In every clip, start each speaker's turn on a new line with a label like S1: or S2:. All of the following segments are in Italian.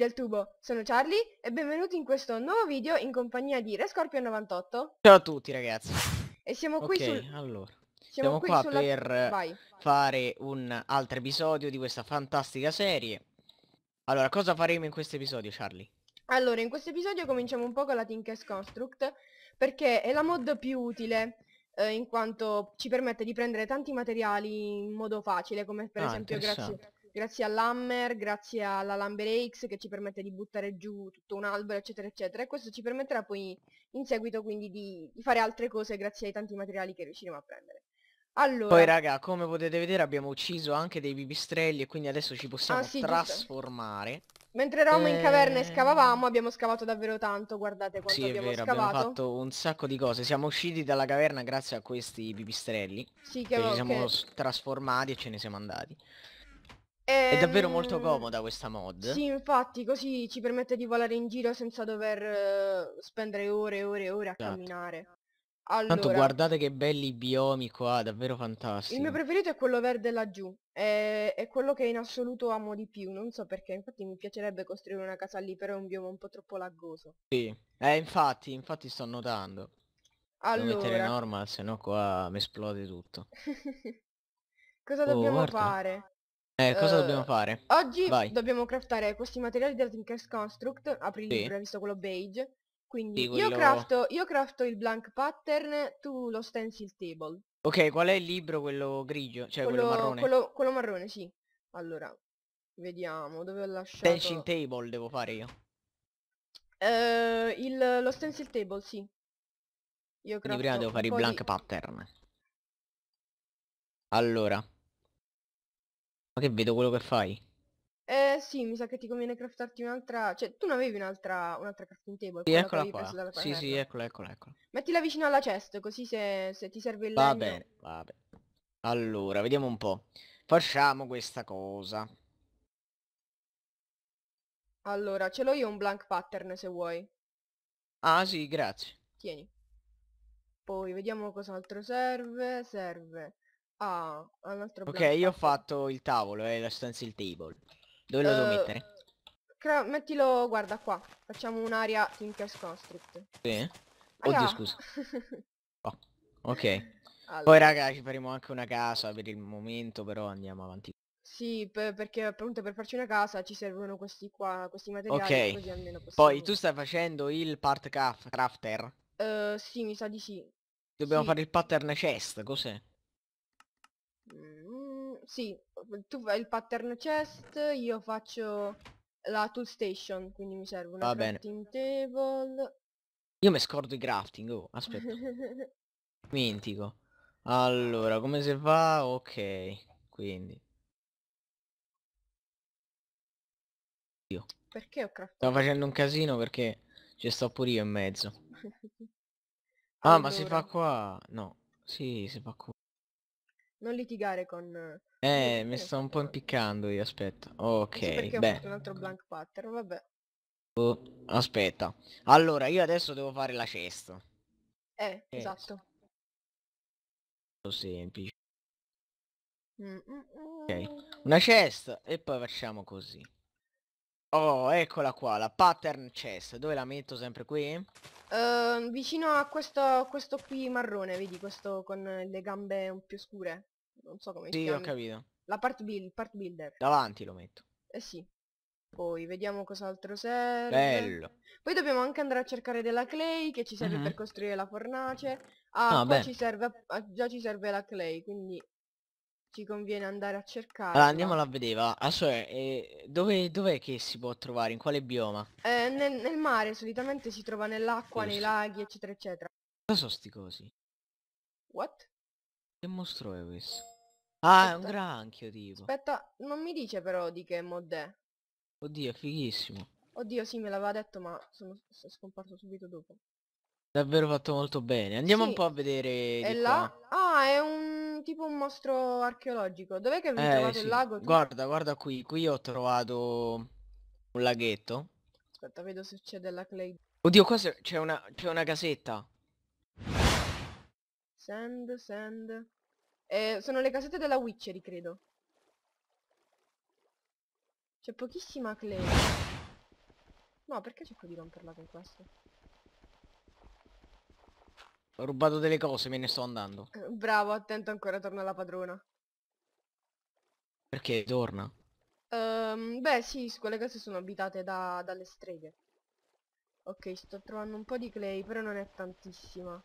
S1: del tubo, sono Charlie e benvenuti in questo nuovo video in compagnia di rescorpio 98.
S2: Ciao a tutti ragazzi.
S1: E siamo qui okay, sul...
S2: allora. Siamo, siamo qua sulla... per Vai. fare un altro episodio di questa fantastica serie. Allora, cosa faremo in questo episodio, Charlie?
S1: Allora, in questo episodio cominciamo un po' con la Tinkers Construct, perché è la mod più utile eh, in quanto ci permette di prendere tanti materiali in modo facile, come per ah, esempio grazie, grazie all'Hammer, grazie alla Lumber X che ci permette di buttare giù tutto un albero, eccetera, eccetera. E questo ci permetterà poi in seguito quindi di, di fare altre cose grazie ai tanti materiali che riusciremo a prendere.
S2: Allora... Poi raga, come potete vedere abbiamo ucciso anche dei pipistrelli e quindi adesso ci possiamo ah, sì, trasformare. Giusto.
S1: Mentre eravamo in caverna e eh. scavavamo abbiamo scavato davvero tanto, guardate quanto sì, abbiamo vero, scavato. abbiamo fatto
S2: un sacco di cose. Siamo usciti dalla caverna grazie a questi pipistrelli. Sì, che, che ci siamo che... trasformati e ce ne siamo andati. È davvero molto ehm, comoda questa mod. Sì,
S1: infatti, così ci permette di volare in giro senza dover eh, spendere ore e ore e ore a Esatto. camminare. Allora, Tanto guardate
S2: che belli biomi qua, davvero il
S1: mio preferito è quello verde laggiù. È, è quello che in assoluto amo di più, non so perché, infatti mi piacerebbe costruire una casa lì, però è un bioma un po' troppo laggoso.
S2: Sì. Eh, infatti, infatti sto notando.
S1: Allora... Devo mettere Allora,
S2: normal, sennò qua mi esplode tutto.
S1: cosa Oh, dobbiamo guarda. fare?
S2: Eh, cosa Eh, dobbiamo fare? Oggi Vai.
S1: dobbiamo craftare questi materiali del Tinker's Construct, apri Sì. libro, visto quello beige. Quindi Sì, io, quello- crafto, io crafto il blank pattern, tu lo stencil table.
S2: Ok, qual è il libro, quello grigio? Cioè quello, marrone? quello-
S1: quello marrone, sì. Allora, vediamo dove ho lasciato. Tension
S2: table devo fare io.
S1: Eh, il- lo stencil table, sì. Io Quindi prima devo fare il po' di- blank
S2: pattern. Allora, che vedo quello che fai?
S1: Eh sì, mi sa che ti conviene craftarti un'altra... Cioè, tu non avevi un'altra un'altra crafting table? Sì, eccola qua. Sì, sì,
S2: eccola, eccola, eccola.
S1: Mettila vicino alla chest, così se, se ti serve il va legno... Va bene,
S2: va bene. Allora, vediamo un po'. Facciamo questa cosa.
S1: Allora, ce l'ho io un blank pattern se vuoi.
S2: Ah sì, grazie.
S1: Tieni. Poi vediamo cos'altro serve. Serve Ah, all'altro Ok, io ho
S2: fatto il tavolo, eh, la stanza il table. Dove lo devo eh, mettere?
S1: mettilo, guarda qua. Facciamo un'area Tinker's Construct.
S2: Sì? Oddio, scusa.
S1: Oh,
S2: ok. Allora, Poi raga, ci faremo anche una casa per il momento, però andiamo avanti.
S1: Sì, per- perché appunto per farci una casa ci servono questi qua, questi materiali Ok. così almeno Poi tu
S2: stai facendo il part craft- crafter.
S1: Eh, sì, mi sa di sì.
S2: Dobbiamo Sì. fare il pattern chest, cos'è?
S1: Mm, sì, tu fai il pattern chest, io faccio la tool station, quindi mi serve una Va crafting bene. table.
S2: Io mi scordo i crafting, oh, aspetta. Dimentico. Allora, come se va? Ok, quindi. Io.
S1: Perché ho craftato? Stavo
S2: facendo un casino perché ci sto pure io in mezzo. allora. Ah, ma si fa qua? No, sì, si fa qua.
S1: Non litigare con...
S2: Eh, mi sto un po' impiccando io, aspetta. Ok, beh.
S1: un altro blank pattern, vabbè.
S2: Oh, aspetta. Allora, io adesso devo fare la cesta.
S1: Eh, eh. esatto.
S2: Semplice. Mm, mm, ok, mm. una cesta e poi facciamo così. Oh, eccola qua, la pattern chest. Dove la metto sempre qui? Uh, vicino a
S1: questo, questo qui marrone, vedi, questo con le gambe più scure non so come si Sì, ho capito. La part, build, part builder.
S2: Davanti lo metto.
S1: Eh sì. Poi vediamo cos'altro serve. Bello. Poi dobbiamo anche andare a cercare della clay che ci serve Mhm. per costruire la fornace. Ah, Ah, ci serve, ah, già ci serve la clay, quindi ci conviene andare a cercare. Allora andiamola
S2: a vedere, va. Ah, cioè, eh, dove, dov'è che si può trovare? In quale bioma?
S1: Eh, nel, nel mare solitamente si trova nell'acqua, nei laghi, eccetera, eccetera.
S2: Cosa sono sti cosi? What? Che mostro è questo? Ah, è un granchio tipo.
S1: Aspetta, non mi dice però di che mod è.
S2: Oddio, fighissimo.
S1: Oddio, sì, me l'aveva detto, ma sono scomparso subito dopo.
S2: Davvero fatto molto bene. Andiamo Sì. un po' a vedere E di là?
S1: qua. Ah, è un tipo un mostro archeologico. Dov'è che vi Eh, trovate il lago? tu? Guarda,
S2: guarda qui. Qui ho trovato un laghetto.
S1: Aspetta, vedo se c'è della clay.
S2: Oddio, qua se- c'è una, c'è una casetta.
S1: Sand, sand. Eh, sono le casette della Witchery, credo. C'è pochissima clay. No, perché cerco di romperla con questo?
S2: Ho rubato delle cose, me ne sto andando.
S1: Eh, bravo, attento ancora, torna la padrona.
S2: Perché torna?
S1: Um, beh sì, quelle case sono abitate da, dalle streghe. Ok, sto trovando un po' di clay, però non è tantissima.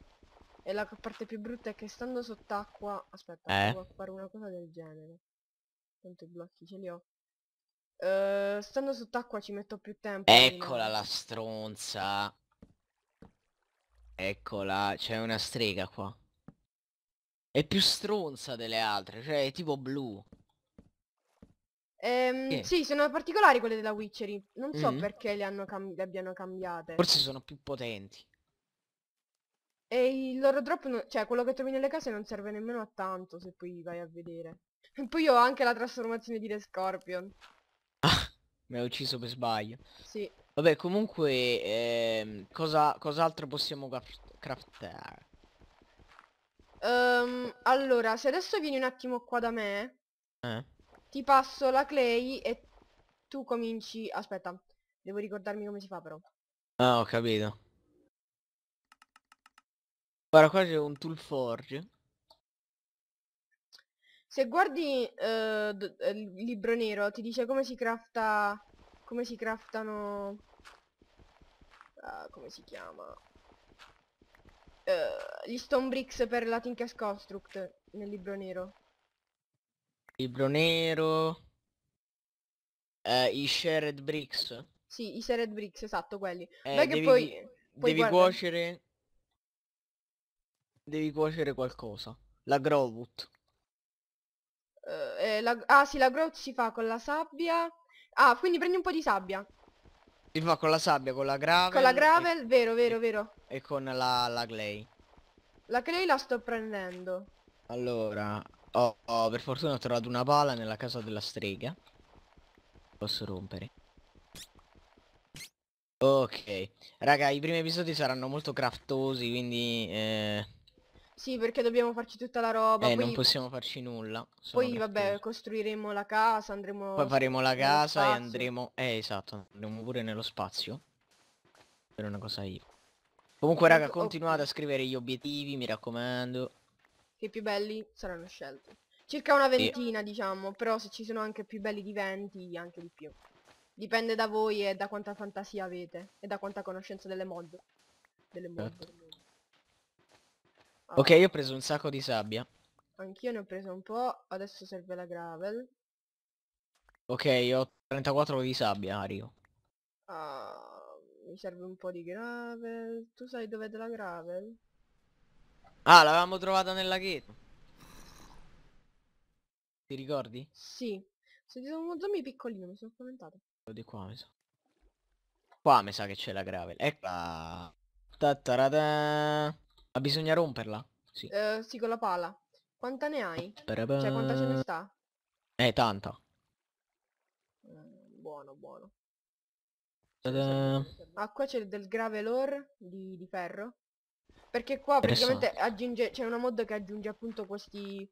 S1: E la parte più brutta è che stando sott'acqua... Aspetta, eh? fare una cosa del genere. Tanto i blocchi ce li ho. Uh, stando sott'acqua ci metto più tempo. Eccola la
S2: stronza. Eccola, c'è una strega qua. È più stronza delle altre, cioè è tipo blu.
S1: Ehm, sì, sono particolari quelle della Witchery. Non so mm -hmm. perché le, le abbiano cambiate. Forse
S2: sono più potenti.
S1: E il loro drop, non- cioè quello che trovi nelle case non serve nemmeno a tanto se poi vai a vedere. E poi ho anche la trasformazione di The Scorpion.
S2: Ah, mi ha ucciso per sbaglio. Sì. Vabbè, comunque, ehm, cosa, cos'altro possiamo craft- craftare?
S1: Ehm, allora, se adesso vieni un attimo qua da me, Eh? ti passo la clay e tu cominci... Aspetta, devo ricordarmi come si fa però.
S2: Ah, ho capito. Guarda qua c'è un tool forge.
S1: Se guardi eh, eh, il libro nero ti dice come si crafta come si craftano ah, come si chiama uh, gli stone bricks per la Tinker's Construct nel libro nero.
S2: Libro nero eh, i shared bricks.
S1: Sì, i shared bricks, esatto, quelli. Eh, Beh, devi, che poi, devi guardare.
S2: cuocere Devi cuocere qualcosa. La Growwood.
S1: Uh, eh, eh, la... Ah sì, la Growwood si fa con la sabbia. Ah, quindi prendi un po' di sabbia.
S2: Si fa con la sabbia, con la gravel. Con la gravel,
S1: e... vero, vero, vero.
S2: E con la, la clay.
S1: La clay la sto prendendo.
S2: Allora, oh, oh, per fortuna ho trovato una pala nella casa della strega. Posso rompere. Ok, raga, i primi episodi saranno molto craftosi, quindi eh,
S1: sì, perché dobbiamo farci tutta la roba. Eh, poi... non possiamo
S2: farci nulla. Poi vabbè,
S1: curioso. costruiremo la casa, andremo... Poi faremo la casa e andremo...
S2: Eh, esatto, andremo pure nello spazio. Per una cosa io. Comunque raga, continuate a scrivere gli obiettivi, mi raccomando.
S1: Che i più belli saranno scelti. Circa una ventina, sì. diciamo, però se ci sono anche più belli di 20, anche di più. Dipende da voi e da quanta fantasia avete e da quanta conoscenza delle mod. Delle mod. Certo. Ok, ah. io
S2: ho preso un sacco di sabbia.
S1: Anch'io ne ho preso un po', adesso serve la gravel.
S2: Ok, ho 34 di sabbia, Ario.
S1: Uh, ah, mi serve un po' di gravel. Tu sai dov'è della gravel?
S2: Ah, l'avevamo trovata nel laghetto. Ti ricordi? Sì.
S1: Se un sono zombie piccolino, mi sono spaventato.
S2: Di qua mi sa. Qua mi sa che c'è la gravel. Eccola. Tatarada. Ma ah, bisogna romperla? Sì.
S1: Eh, sì, con la pala. Quanta ne hai? Parabà. Cioè, quanta ce ne sta?
S2: Eh, tanta.
S1: Mm, buono, buono.
S2: Tadà.
S1: Ah, qua c'è del grave lore di, di ferro. Perché qua praticamente aggiunge, c'è una mod che aggiunge appunto questi,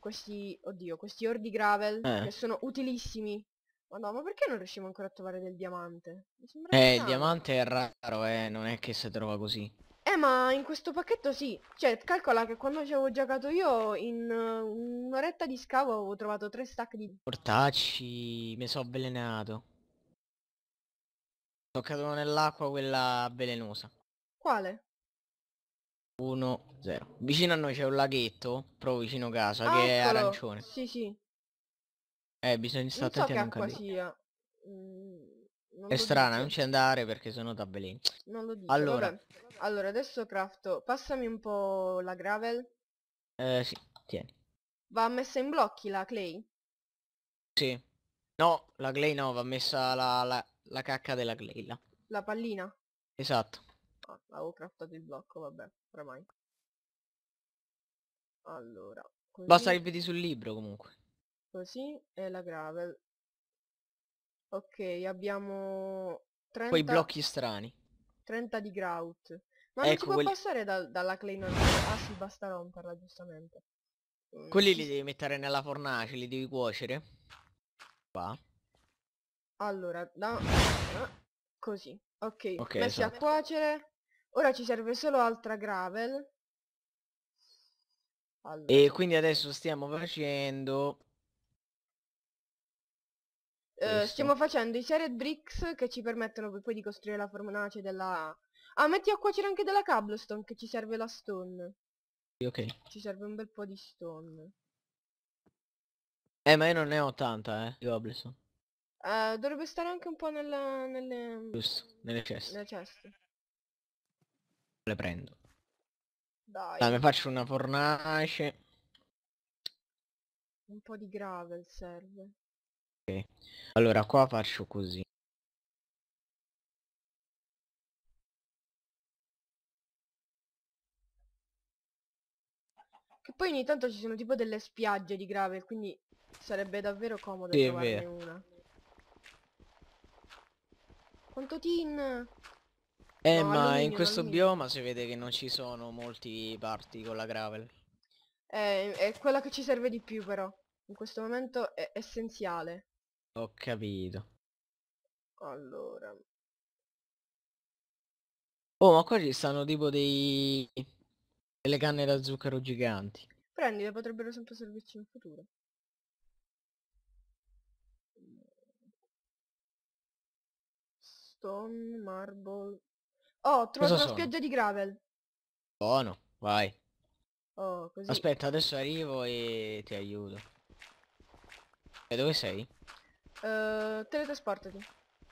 S1: questi, oddio, questi ore di gravel eh. che sono utilissimi. Madonna, ma perché non riusciamo ancora a trovare del diamante?
S2: eh, il diamante è raro, eh, non è che si trova così.
S1: Eh ma in questo pacchetto sì, cioè calcola che quando ci avevo giocato io in uh, un'oretta di scavo avevo trovato tre stack di...
S2: Portacci, mi sono avvelenato. Ho caduto nell'acqua quella velenosa. Quale? 1-0. Vicino a noi c'è un laghetto, proprio vicino casa, ah, che eccolo. è arancione. Sì, sì. Eh, bisogna stare attenti so a non cadere.
S1: sia. Mm, non è strana, dico. non
S2: ci andare perché sennò t'avveleni. Non lo dico. Allora,
S1: Vabbè. Allora, adesso crafto. Passami un po' la gravel.
S2: Eh, sì, tieni.
S1: Va messa in blocchi la clay?
S2: Sì. No, la clay no, va messa la, la, la cacca della clay là.
S1: La pallina? Esatto. Ah, avevo craftato il blocco, vabbè, oramai. Allora, così. Basta che vedi sul
S2: libro comunque.
S1: Così, è la gravel. Ok, abbiamo 30... Quei blocchi strani. 30 di grout. Ma ecco, non si può quelli... passare da, dalla clay normale? si sì, basta romperla, giustamente. Ehm, quelli li
S2: devi mettere nella fornace, li devi cuocere. Qua.
S1: Allora, da... Così. Ok, Ok, messi so. a esatto. cuocere. Ora ci serve solo altra gravel. Allora. E quindi
S2: adesso stiamo facendo... Eh, stiamo
S1: facendo i sered bricks che ci permettono poi di costruire la fornace della Ah, metti a cuocere anche della cobblestone che ci serve la stone. Ok. Ci serve un bel po' di stone.
S2: Eh, ma io non ne ho tanta, eh, di cobblestone.
S1: Eh, dovrebbe stare anche un po' nella, nelle... Giusto, nelle ceste. Nelle ceste.
S2: Le prendo. Dai. Dai, mi faccio una fornace.
S1: Un po' di gravel serve.
S2: Ok. Allora, qua faccio così.
S1: Che poi ogni tanto ci sono tipo delle spiagge di gravel, quindi sarebbe davvero comodo sì, trovarne una. Quanto tin? Eh no, ma in questo
S2: bioma si vede che non ci sono molti parti con la gravel.
S1: Eh, è quella che ci serve di più però. In questo momento è essenziale.
S2: Ho capito.
S1: Allora.
S2: Oh ma qua ci stanno tipo dei... E le canne da zucchero giganti.
S1: Prendile, potrebbero sempre servirci in futuro. Stone, marble... Oh, ho trovato Cosa spiaggia di gravel.
S2: Buono, vai.
S1: Oh, così. Aspetta,
S2: adesso arrivo e ti aiuto. E dove sei?
S1: Uh, teletrasportati.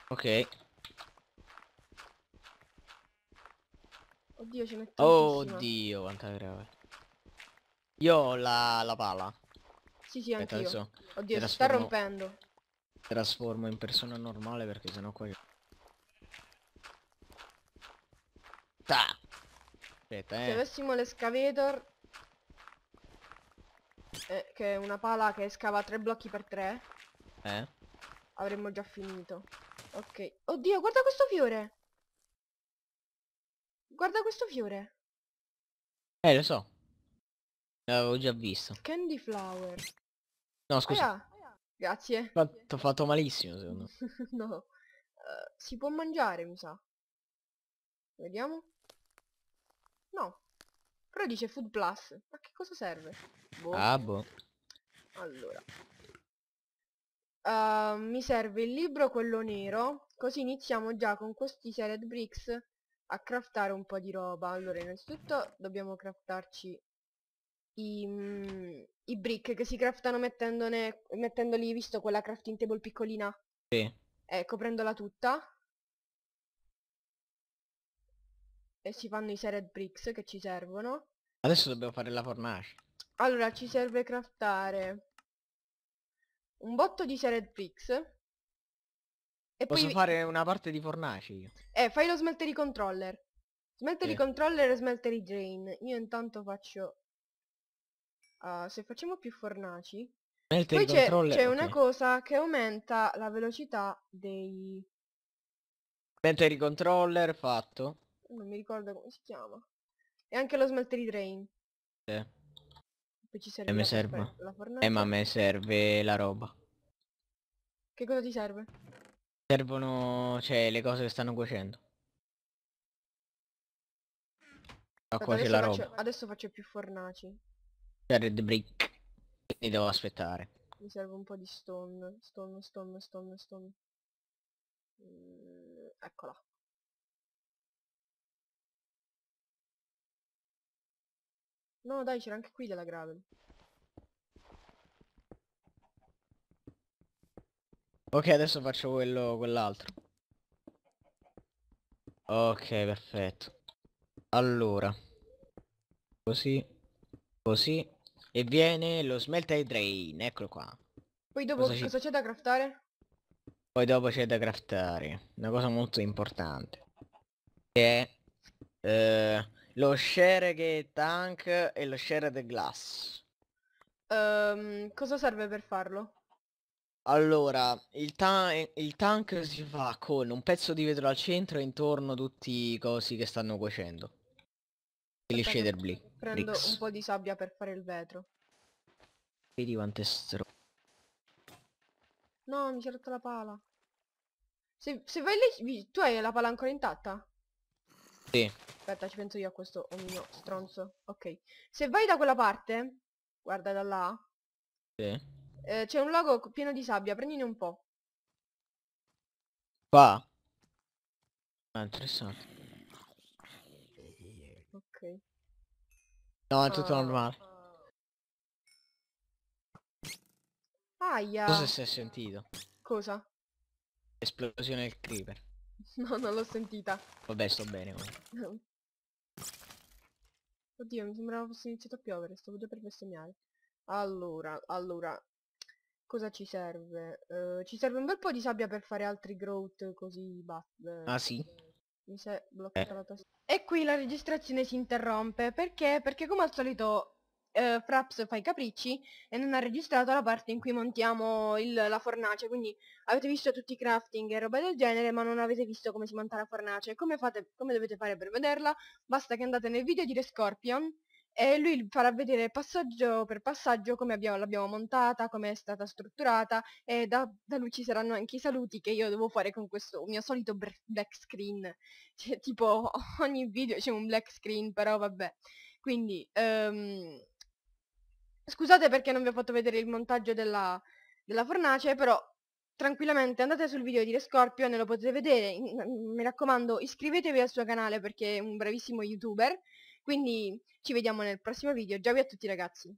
S1: Ok. Oddio ci metto Oddio
S2: manca grave Io ho la, la pala Sì sì Aspetta, anch'io Oddio si sta rompendo Trasformo in persona normale perché sennò qua Ta. Aspetta eh Se
S1: avessimo l'escavator eh, Che è una pala che scava tre blocchi per tre Eh Avremmo già finito Ok Oddio guarda questo fiore Guarda questo fiore.
S2: Eh, lo so. L'avevo già visto.
S1: Candy flower. No, scusa. Ah, ah,
S2: grazie. ho fatto malissimo, secondo
S1: me. no. Uh, si può mangiare, mi sa. Vediamo. No. Però dice food plus. Ma che cosa serve? Boh. Ah, boh. Allora. Uh, mi serve il libro quello nero. Così iniziamo già con questi Sered Bricks a craftare un po' di roba. Allora, innanzitutto dobbiamo craftarci i, mm, i brick che si craftano mettendone, mettendoli, visto quella crafting table piccolina? Sì. Ecco, eh, prendola tutta. E si fanno i sered bricks che ci servono.
S2: Adesso dobbiamo fare la fornace.
S1: Allora, ci serve craftare un botto di sered bricks. E Posso poi... fare
S2: una parte di fornaci io.
S1: Eh, fai lo smeltery controller. Smeltery eh. controller e smeltery drain. Io intanto faccio... Uh, se facciamo più fornaci...
S2: Smeltery poi c'è okay. una
S1: cosa che aumenta la velocità dei...
S2: Smeltery controller fatto.
S1: Non mi ricordo come si chiama. E anche lo smeltery drain. Eh. Poi ci serve, e mi serve. la fornace. Eh ma a
S2: me serve la roba.
S1: Che cosa ti serve?
S2: Servono, cioè, le cose che stanno cuocendo. A c'è la roba.
S1: Faccio, adesso faccio più fornaci.
S2: C'è cioè, red brick. Quindi devo aspettare.
S1: Mi serve un po' di stone. Stone, stone, stone, stone. Mm, eccola. No, dai, c'era anche qui della gravel.
S2: Ok, adesso faccio quello, quell'altro. Ok, perfetto. Allora. Così. Così. E viene lo smelt drain, eccolo qua.
S1: Poi dopo cosa c'è da craftare?
S2: Poi dopo c'è da craftare. Una cosa molto importante. Che è eh, lo share che è tank e lo share the glass.
S1: Um, cosa serve per farlo?
S2: Allora, il, ta- il tank si fa con un pezzo di vetro al centro e intorno tutti i cosi che stanno cuocendo. Gli shader blink. Prendo bricks. un
S1: po' di sabbia per fare il vetro.
S2: Vedi quante stro...
S1: No, mi si è rotta la pala. Se, se vai lì... Tu hai la pala ancora intatta? Sì. Aspetta, ci penso io a questo omino oh stronzo. Ok. Se vai da quella parte... Guarda da là. Sì. Eh, c'è un logo pieno di sabbia, prendine un po'.
S2: Qua. Ah, interessante. Ok. No, è tutto Ah. normale.
S1: Aia. Non se
S2: si è sentito. Cosa? Esplosione del creeper.
S1: No, non l'ho sentita.
S2: Vabbè, sto bene
S1: comunque. Oddio, mi sembrava fosse iniziato a piovere, sto già per bestemmiare. Allora, allora, cosa ci serve? Eh, ci serve un bel po' di sabbia per fare altri growth così basta. Ehm, ah sì? Mi si è bloccata eh. la tasca. E qui la registrazione si interrompe, perché? Perché come al solito eh, Fraps fa i capricci e non ha registrato la parte in cui montiamo il, la fornace, quindi avete visto tutti i crafting e roba del genere ma non avete visto come si monta la fornace. Come, fate, come dovete fare per vederla? Basta che andate nel video di The Scorpion e lui farà vedere passaggio per passaggio come abbiamo, l'abbiamo montata, come è stata strutturata e da, da, lui ci saranno anche i saluti che io devo fare con questo mio solito black screen, cioè, tipo ogni video c'è un black screen però vabbè, quindi um, scusate perché non vi ho fatto vedere il montaggio della, della fornace però tranquillamente andate sul video di Re Scorpion e lo potete vedere, mi raccomando iscrivetevi al suo canale perché è un bravissimo youtuber quindi ci vediamo nel prossimo video. Ciao a tutti ragazzi!